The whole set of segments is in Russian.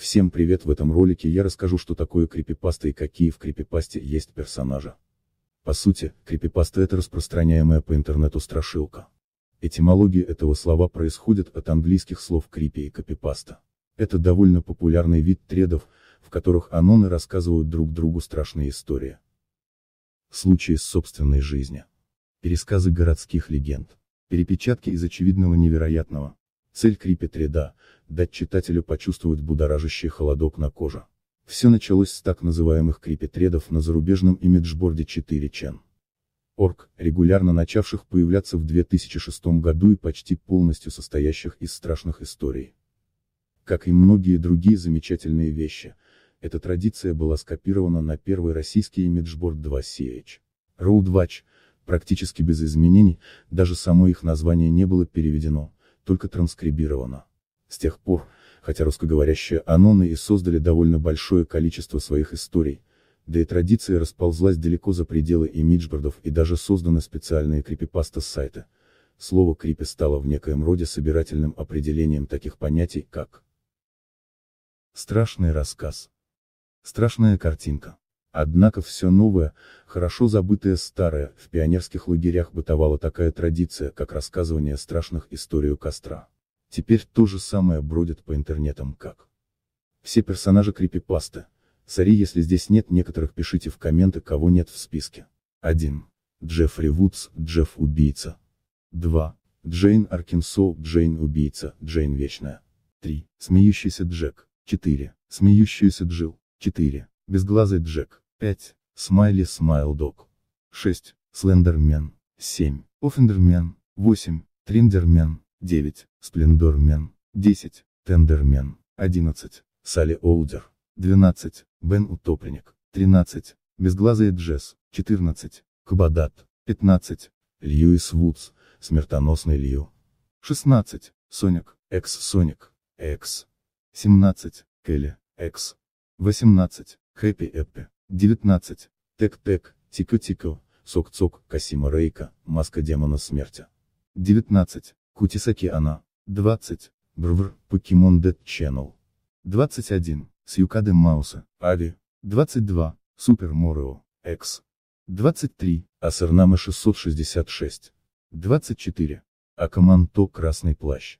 Всем привет в этом ролике я расскажу что такое крипипаста и какие в крипипасте есть персонажи. По сути, крипипаста это распространяемая по интернету страшилка. Этимология этого слова происходит от английских слов крипи и копипаста. Это довольно популярный вид тредов, в которых аноны рассказывают друг другу страшные истории. Случаи из собственной жизни. Пересказы городских легенд. Перепечатки из очевидного невероятного. Цель Крипи 3D – дать читателю почувствовать будоражащий холодок на коже. Все началось с так называемых крипитредов на зарубежном имиджборде 4 Чен, Орг, регулярно начавших появляться в 2006 году и почти полностью состоящих из страшных историй. Как и многие другие замечательные вещи, эта традиция была скопирована на первый российский имиджборд 2CH. Roadwatch, практически без изменений, даже само их название не было переведено, только транскрибировано. С тех пор, хотя русскоговорящие аноны и создали довольно большое количество своих историй, да и традиция расползлась далеко за пределы имиджбордов и даже созданы специальные крипипаста сайта. Слово «крипи» стало в некоем роде собирательным определением таких понятий, как страшный рассказ, страшная картинка, Однако все новое, хорошо забытое старое, в пионерских лагерях бытовала такая традиция, как рассказывание страшных историй у костра. Теперь то же самое бродит по интернетам как. Все персонажи крипипасты. Сори, если здесь нет некоторых, пишите в комменты, кого нет в списке. 1. Джеффри Вудс, Джефф Убийца. 2. Джейн Аркинсо, Джейн Убийца, Джейн Вечная. 3. Смеющийся Джек. 4. Смеющуюся Джил. 4. Безглазый Джек. 5. Смайли Смайл Дог. 6. Слендермен. 7. Офендермен. 8. Триндермен. 9. Сплендормен. 10. Тендермен. 11. Салли Олдер. 12. Бен Утопленник. 13. Безглазый Джесс. 14. Кабадат. 15. Льюис Вудс. Смертоносный Лью. 16. Соник. Экс Соник. Экс. 17. Келли. Экс. 18. Хэппи Эппи. 19. Тек-тек, тико-тико, сок-цок, Касима Рейка, маска демона смерти. 19. Кутисаки она. 20. Брвр, Покемон Dead Channel. 21. Сьюкаде Мауса, Ави. 22. Супер Морио, Экс. 23. Асернама 666. 24. Акаманто Красный Плащ.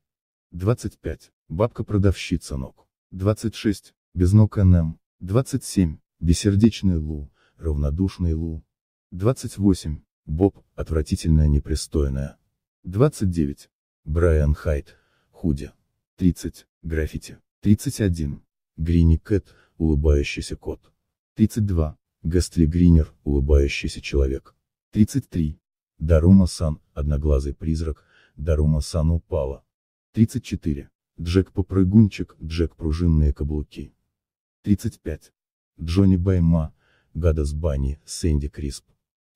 25. Бабка-продавщица ног. 26. Без ног НМ. 27. Бессердечный Лу, равнодушный Лу. 28. Боб, отвратительная непристойная. 29. Брайан Хайт, худи. 30. Граффити. 31. Гринни Кэт, улыбающийся кот. 32. Гастли Гринер, улыбающийся человек. 33. Дарума Сан, одноглазый призрак, Дарума Сан упала. 34. Джек Попрыгунчик, Джек Пружинные каблуки. 35. Джонни Байма, Гадас Бани, Сэнди Крисп.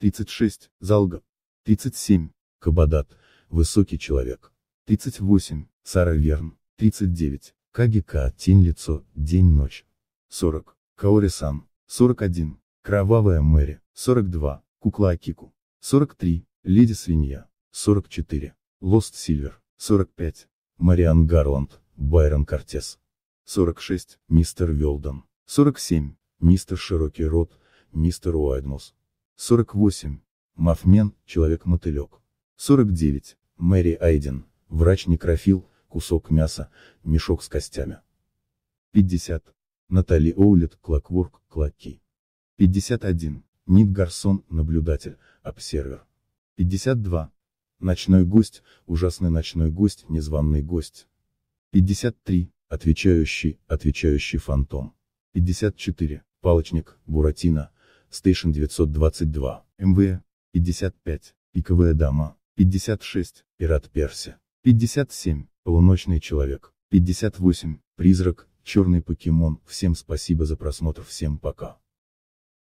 36. Залга. 37. Кабадат, высокий человек. 38. Сара Верн. 39. Кагика, тень лицо, день-ночь. 40. Каори-сан. 41. Кровавая Мэри. 42. Кукла Акику. 43. Леди Свинья. 44. Лост Сильвер. 45. Мариан Гарланд, Байрон Кортес. 46. Мистер Велдон. 47 мистер Широкий Рот, мистер Уайднус. 48. Мафмен, Человек-мотылек. 49. Мэри Айден, врач-некрофил, кусок мяса, мешок с костями. 50. Натали Оулет, Клокворк, Клаки. 51. Ник Гарсон, наблюдатель, обсервер. 52. Ночной гость, ужасный ночной гость, незваный гость. 53. Отвечающий, отвечающий фантом. 54, Палочник, Буратино, Стейшн 922, МВ, 55, Пиковая дама, 56, Пират Перси, 57, Полуночный человек, 58, Призрак, Черный покемон, всем спасибо за просмотр, всем пока.